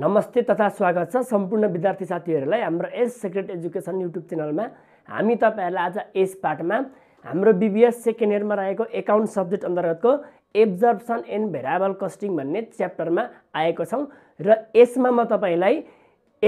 नमस्ते तथा स्वागत छ सम्पूर्ण विद्यार्थी साथीहरूलाई हाम्रो एस सेक्रेट एजुकेसन युट्युब च्यानलमा हामी तपाईँहरूलाई आज यस पार्टमा हाम्रो बिबिएस सेकेन्ड इयरमा रहेको एकाउन्ट सब्जेक्ट अन्तर्गतको एब्जर्भसन एन्ड भेराबल कस्टिङ भन्ने च्याप्टरमा आएको छौँ र यसमा म तपाईँलाई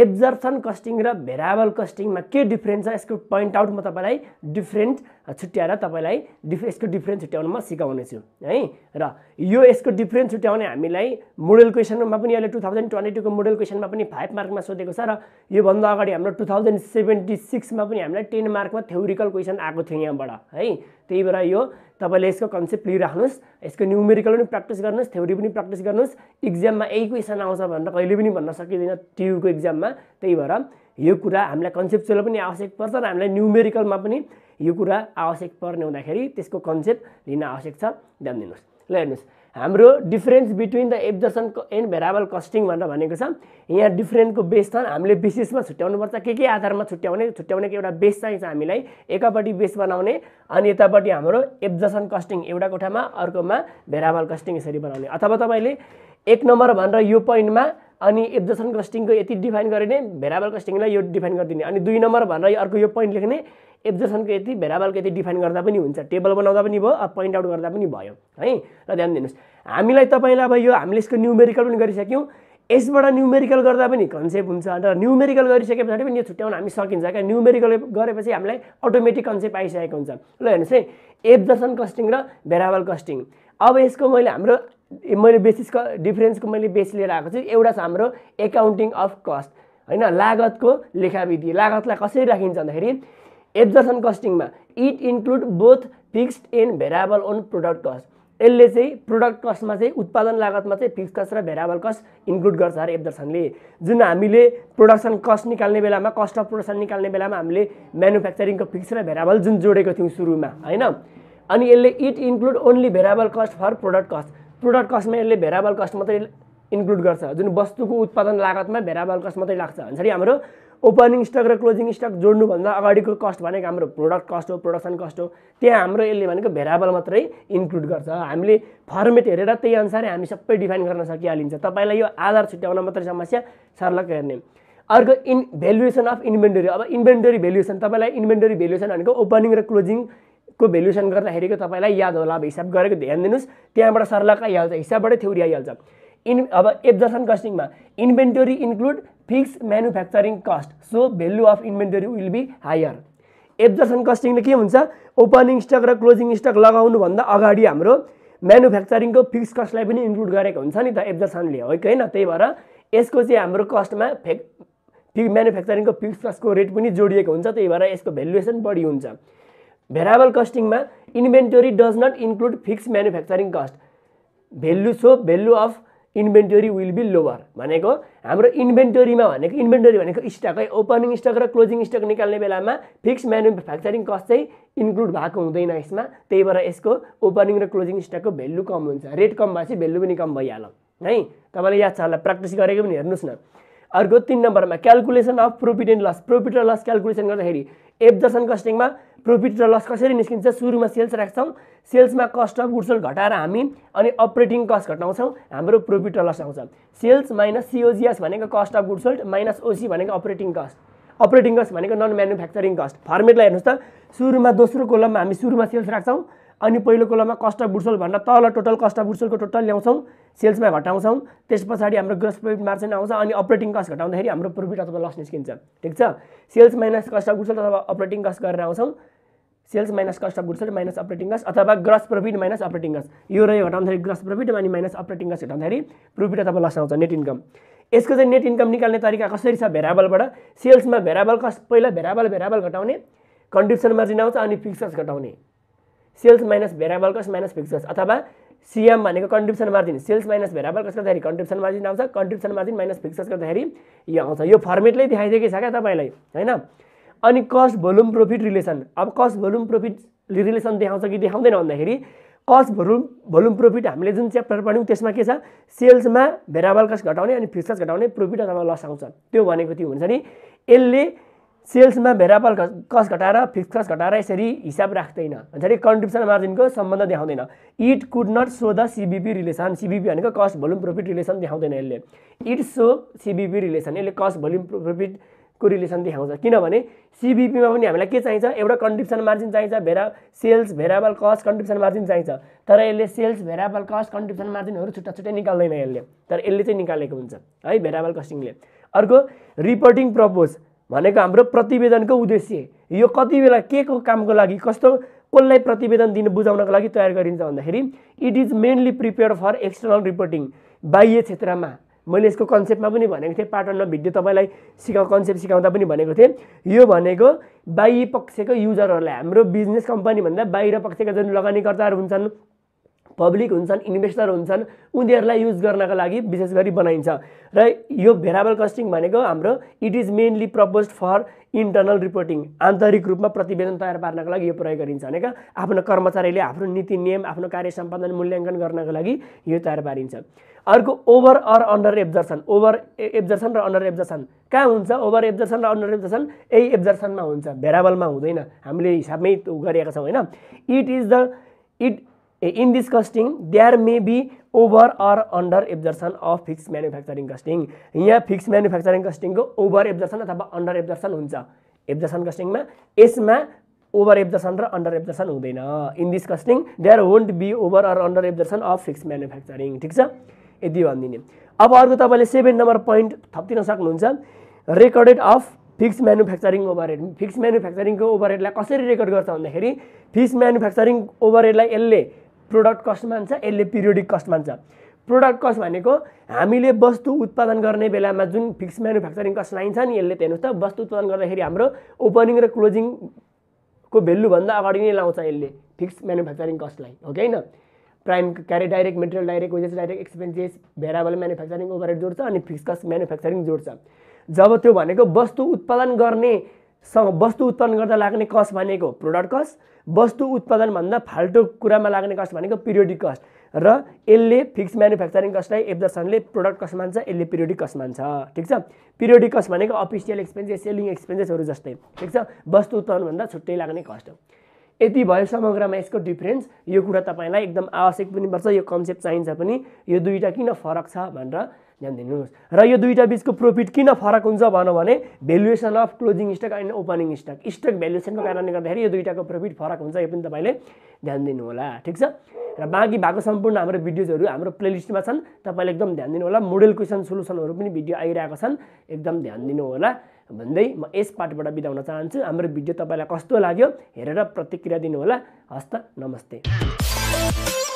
एब्जर्सन कस्टिङ र भेराबल कस्टिङमा के डिफ्रेन्स छ यसको पोइन्ट आउट म तपाईँलाई डिफ्रेन्ट छुट्याएर तपाईँलाई डिफ यसको डिफ्रेन्स छुट्याउनु म सिकाउनेछु है र यो यसको डिफ्रेन्स छुट्याउने हामीलाई मोडल क्वेसनमा पनि अहिले टु थाउजन्ड ट्वेन्टी टूको मोडल क्वेसनमा पनि फाइभ मार्कमा सोधेको छ र योभन्दा अगाडि हाम्रो टु थाउजन्ड सेभेन्टी सिक्समा पनि हामीलाई टेन मार्कमा थ्योरिकल क्वेसन आएको थियो यहाँबाट है त्यही भएर यो तपाईँले यसको कन्सेप्ट लिइराख्नुहोस् यसको न्युमेरिकल पनि प्र्याक्टिस गर्नुहोस् थ्योरी पनि प्र्याक्टिस गर्नुहोस् इक्जाममा यही क्वेसन आउँछ भनेर कहिले पनि भन्न सकिँदैन टियुको इक्जाममा त्यही भएर यो कुरा हामीलाई कन्सेप्चुअल पनि आवश्यक पर्छ र हामीलाई न्युमेरिकलमा पनि यो कुरा आवश्यक पर्ने हुँदाखेरि त्यसको कन्सेप्ट लिन आवश्यक छ ध्यान दिनुहोस् ल हेर्नुहोस् हाम्रो difference between the absorption and variable costing भनेर भनेको छ यहाँ डिफ्रेन्टको बेस छन् हामीले बेसिसमा छुट्याउनुपर्छ के के आधारमा छुट्याउने छुट्याउनेको एउटा बेस चाहिन्छ हामीलाई एकापट्टि बेस बनाउने अनि यतापट्टि हाम्रो एब्जर्सन कस्टिङ एउटा कोठामा अर्कोमा भेराबल कस्टिङ यसरी बनाउने अथवा तपाईँले एक नम्बर भनेर यो पोइन्टमा अनि एब्जर्सन कस्टिङको यति डिफाइन गरे भेराबल कस्टिङलाई यो डिफाइन गरिदिने अनि दुई नम्बर भनेर अर्को यो पोइन्ट लेख्ने एब्जर्सनको यति भेराबलको यति डिफाइन गर्दा पनि हुन्छ टेबल बनाउँदा पनि भयो अब पोइन्ट आउट गर्दा पनि भयो है र ध्यान दिनुहोस् हामीलाई तपाईँलाई अब यो हामीले यसको न्युमेरिकल पनि गरिसक्यौँ यसबाट न्युमेरिकल गर्दा पनि कन्सेप्ट हुन्छ र न्युमेरिकल गरिसके पछाडि पनि यो छुट्याउन हामी सकिन्छ क्या न्युमेरिकल गरेपछि हामीलाई अटोमेटिक कन्सेप्ट आइसकेको हुन्छ ल हेर्नुहोस् है एब्जर्सन कस्टिङ र भेराबल कस्टिङ अब यसको मैले हाम्रो मैले बेसिस बेसिसको डिफ्रेन्सको मैले बेस लिएर आएको छु एउटा छ हाम्रो एकाउन्टिङ अफ कस्ट होइन लागतको लेखाविधि लागतलाई कसरी राखिन्छ भन्दाखेरि एब्जर्सन कस्टिङमा it include both fixed and variable on product cost यसले चाहिँ प्रोडक्ट कस्टमा चाहिँ उत्पादन लागतमा चाहिँ फिक्स कस्ट र भेराबल कस्ट इन्क्लुड गर्छ अरे एब्जर्सनले जुन हामीले प्रोडक्सन कस्ट निकाल्ने बेलामा कस्ट अफ प्रोडक्सन निकाल्ने बेलामा हामीले म्यानुफ्याक्चरिङको फिक्स र भेराबल जुन जोडेको थियौँ सुरुमा होइन अनि यसले it include only variable cost for product cost product कस्टमा यसले भेराबल कस्ट मात्रै इन्क्लुड गर्छ जुन वस्तुको उत्पादन लागतमा भेराबल कस्ट मात्रै लाग्छ भन्छ हाम्रो ओपनिङ स्टक र क्लोजिङ स्टक जोड्नुभन्दा अगाडिको कस्ट भनेको हाम्रो प्रोडक्ट कस्ट हो प्रोडक्सन कस्ट हो त्यहाँ हाम्रो यसले भनेको भेराबल मात्रै इन्क्लुड गर्छ हामीले फर्मेट हेरेर त्यही अनुसारै हामी सबै डिफाइन गर्न सकिहालिन्छ तपाईँलाई यो आधार छुट्याउन मात्रै समस्या सर्लक हेर्ने अर्को इन भेल्युएसन अफ इन्भेन्टरी अब इन्भेन्टरी भेल्युएसन तपाईँलाई इन्भेन्टरी भेल्युएसन भनेको ओपनिङ र क्लोजिङ को भेल्युसन गर्दाखेरिको तपाईँलाई याद होला अब हिसाब गरेको ध्यान दिनुहोस् त्यहाँबाट सर्लाका आइहाल्छ हिसाबबाटै थ्योरी आइहाल्छ इन अब एब्जर्सन कस्टिङमा inventory include fix manufacturing cost so value of inventory will be higher absorption कस्टिङले के हुन्छ ओपनिङ स्टक र क्लोजिङ स्टक लगाउनुभन्दा अगाडि हाम्रो म्यानुफ्याक्चरिङको फिक्स कस्टलाई पनि इन्क्लुड गरेको हुन्छ नि त एब्जर्सनले हो कि होइन त्यही भएर यसको चाहिँ हाम्रो कस्टमा फेक म्यानुफ्याक्चरिङको फिक्स कस्टको रेट पनि जोडिएको हुन्छ त्यही भएर यसको भेल्युएसन बढी हुन्छ भेराबल कस्टिङमा inventory does not include fix manufacturing cost value so value of inventory will be lower भनेको हाम्रो इन्भेन्टोरीमा भनेको इन्भेन्टोरी भनेको स्टक है ओपनिङ स्टक र क्लोजिङ स्टक निकाल्ने बेलामा फिक्स म्यानुफ्याक्चरिङ कस्ट चाहिँ इन्क्लुड भएको हुँदैन यसमा त्यही भएर यसको ओपनिङ र क्लोजिङ स्टकको भेल्यु कम हुन्छ रेट कम भएपछि भेल्यु पनि कम भइहाल्यो है तपाईँलाई याद छ होला प्र्याक्टिस गरेको पनि हेर्नुहोस् न अर्को तिन नम्बरमा calculation of profit and loss profit र लस क्यालकुलेसन गर्दाखेरि एब्जर्सन कस्टिङमा प्रोफिट र लस कसरी निस्किन्छ सुरुमा सेल्स राख्छौँ सेल्समा कस्ट अफ गुड्सल घटाएर हामी अनि अपरेटिङ कस्ट घटाउँछौँ हाम्रो प्रोफिट र लस आउँछ सेल्स माइनस सिओजिएस भनेको कस्ट अफ गुडसोल्ड माइनस ओसी भनेको अपरेटिङ कस्ट अपरेटिङ कस्ट भनेको नन म्यानुफ्याक्चरिङ कस्ट फर्मेटलाई हेर्नुहोस् त सुरुमा दोस्रो कोलममा हामी सुरुमा सेल्स राख्छौँ अनि पहिलो कोलममा कस्ट अफ बुडसोल भनेर तल टोटल कस्ट अफ बुडसोलको टोटल ल्याउँछौँ सेल्समा घटाउँछौँ त्यस पछाडि हाम्रो ग्रस प्रफिट मार्जिन आउँछ अनि अपरेटिङ कस्ट घटाउँदाखेरि हाम्रो प्रफिट अथवा लस निस्किन्छ ठिक छ sales minus cost of goods sold अथवा अपरेटिङ कस्ट गरेर आउँछौँ सेल्स माइनस कस्ट अफ गुड्सहरू माइनस अपरेटिङ कस्ट अथवा gross profit minus operating cost यो रह्यो घटाउँदाखेरि ग्रस प्रफिट अनि माइनस अपरेटिङ कस्ट घटाउँदाखेरि प्रफिट अथवा लस आउँछ नेट इन्कम यसको चाहिँ नेट इन्कम निकाल्ने तरिका कसरी छ भेराबलबाट सेल्समा भेराबल कस्ट पहिला भेराबल भेराबल घटाउने कन्ट्रिब्युसन मार्जिन आउँछ अनि फिक्स घटाउने sales minus variable cost minus fix cost अथवा सिएम भनेको contribution margin sales minus variable cost गर्दाखेरि कन्ट्रिब्युसन मार्जिन आउँछ कन्ट्रिब्युसन मार्जिन माइनस फिक्स गर्दाखेरि यो आउँछ यो फर्मेटले देखाइदिएकै छ क्या तपाईँलाई होइन अनि कस्ट भोल्युम प्रफिट रिलेसन अब कस्ट भोल्युम प्रफिट रिलेसन देखाउँछ कि देखाउँदैन भन्दाखेरि कस्ट भोल्युम भोल्युम प्रफिट हामीले जुन च्याप्टर पढ्यौँ त्यसमा के छ सेल्समा भेराबल कस्ट घटाउने अनि फिक्स घटाउने प्रफिट अथवा लस आउँछ त्यो भनेको त्यो हुन्छ नि यसले सेल्समा भेरापल कस घटाएर फिक्स कस्ट घटाएर यसरी हिसाब राख्दैन भन्छ कन्ट्रिब्युसन मार्जिनको सम्बन्ध देखाउँदैन it could not show the CVP relation CVP भनेको कस्ट भोल्युम प्रफिट रिलेसन देखाउँदैन यसले इट सो सिबिपी रिलेसन यसले कस्ट भोल्युम प्रफिटको रिलेसन देखाउँछ किनभने सिबिपीमा पनि हामीलाई के चाहिन्छ एउटा कन्ट्रिब्युसन मार्जिन चाहिन्छ भेरा sales variable cost contribution margin चाहिन्छ तर यसले सेल्स भेराबल कस्ट कन्ट्रिब्युसन मार्जिनहरू छुट्टा छुट्टै निकाल्दैन यसले तर यसले चाहिँ निकालेको हुन्छ है भेराबल कस्टिङले अर्को रिपोर्टिङ प्रपोज भनेको हाम्रो प्रतिवेदनको उद्देश्य यो कति बेला के को कामको लागि कस्तो कसलाई प्रतिवेदन दिन बुझाउनको लागि तयार गरिन्छ भन्दाखेरि it is mainly prepare for external reporting बाह्य क्षेत्रमा मैले यसको कन्सेप्टमा पनि भनेको थिएँ पाटनमा भिडियो तपाईँलाई सिकाउ कन्सेप्ट सिकाउँदा पनि भनेको थिएँ यो भनेको बाह्य पक्षको युजरहरूलाई हाम्रो बिजनेस कम्पनीभन्दा बाहिर पक्षका जुन लगानीकर्ताहरू हुन्छन् पब्लिक हुन्छन् इन्भेस्टर हुन्छन् उनीहरूलाई युज गर्नको लागि विशेष गरी बनाइन्छ र यो भेराबल कस्टिङ भनेको हाम्रो it is mainly propose for internal reporting आन्तरिक रूपमा प्रतिवेदन तयार पार्नको लागि यो प्रयोग गरिन्छ भनेको आफ्नो कर्मचारीले आफ्नो नीति नियम आफ्नो कार्य सम्पादन मूल्याङ्कन गर्नको लागि यो तयार पारिन्छ अर्को over or under absorption over absorption र अन्डर एब्जर्सन कहाँ हुन्छ ओभर एब्जर्सन र अन्डर एब्जर्सन यही एब्जर्सनमा हुन्छ भेराबलमा हुँदैन हामीले हिसाबमै गरेका छौँ होइन it is the it this costing they are may be over or under absorption of fix manufacturing costing यहाँ फिक्स कस्टिंग को ओभर एब्जर्सन अथवा अंडर एब्जर्सन होब्जर्सन एब्जर्सन में इसमें ओभर एब्जर्सन रंडर अन्डर एब्जर्सन हैं in this they there won't be over or under absorption of fix manufacturing ठीक है ये भनिदिने अब तब तपाईँले सेभेन नंबर पॉइंट थपिदिन सकूँ recorded of fix manufacturing overhead fix म्यानुफ्याक्चरिङको ओभरहेडलाई कसरी रेकर्ड कर भन्दाखेरि फिक्स म्यानुफ्याक्चरिङ ओभरहेडलाई इसलिए प्रोडक्ट कस्ट मान्छ यसले पिरियोडिक कस्ट मान्छ प्रोडक्ट कस्ट भनेको हामीले वस्तु उत्पादन गर्ने बेलामा जुन फिक्स म्यानुफ्याक्चरिङ कस्ट लाइन्छ नि यसले त हेर्नुहोस् त वस्तु उत्पादन गर्दाखेरि हाम्रो ओपनिङ र क्लोजिङको भेल्युभन्दा अगाडि नै लाउँछ यसले फिक्स म्यानुफ्याक्चरिङ कस्टलाई हो कि होइन प्राइम क्यारे direct material direct wages direct expenses variable manufacturing overhead जोड्छ अनि फिक्स कस्ट म्यानुफ्याक्चरिङ जोड्छ जब त्यो भनेको वस्तु उत्पादन गर्ने सँग वस्तु उत्पादन गर्दा लाग्ने कस्ट भनेको प्रोडक्ट कस्ट वस्तु उत्पादनभन्दा फाल्टो कुरामा लाग्ने कस्ट भनेको पिरियोडिक कस्ट र यसले फिक्स म्यानुफ्याक्चरिङ कस्टलाई एब्जर्सनले प्रोडक्ट कस्ट मान्छ यसले पिरियोडिक कस्ट मान्छ ठिक छ पिरियोडिक कस्ट भनेको अफिसियल एक्सपेन्सेस सेलिङ एक्सपेन्सेसहरू जस्तै ठिक छ वस्तु उत्पादनभन्दा छुट्टै लाग्ने कस्ट हो यति भयो समग्रमा यसको डिफ्रेन्स यो कुरा तपाईँलाई एकदम आवश्यक पनि पर्छ यो कन्सेप्ट चाहिन्छ पनि यो दुईवटा किन फरक छ भनेर ध्यान दिनुहोस् र यो दुईवटा बिचको प्रफिट किन फरक हुन्छ भनौँ भने valuation of closing stock and opening stock stock भेलुएसनको कारणले गर्दाखेरि यो दुईवटाको प्रफिट फरक हुन्छ यो पनि तपाईँले ध्यान दिनुहोला ठिक छ र बाँकी भएको सम्पूर्ण हाम्रो भिडियोजहरू हाम्रो प्लेलिस्टमा छन् तपाईँले एकदम ध्यान दिनुहोला मोडेल क्वेसन सोल्युसनहरू पनि भिडियो आइरहेको छन् एकदम ध्यान दिनुहोला भन्दै म यस पाठबाट बिदा हुन चाहन्छु हाम्रो भिडियो तपाईँलाई कस्तो लाग्यो हेरेर प्रतिक्रिया दिनुहोला हस्त नमस्ते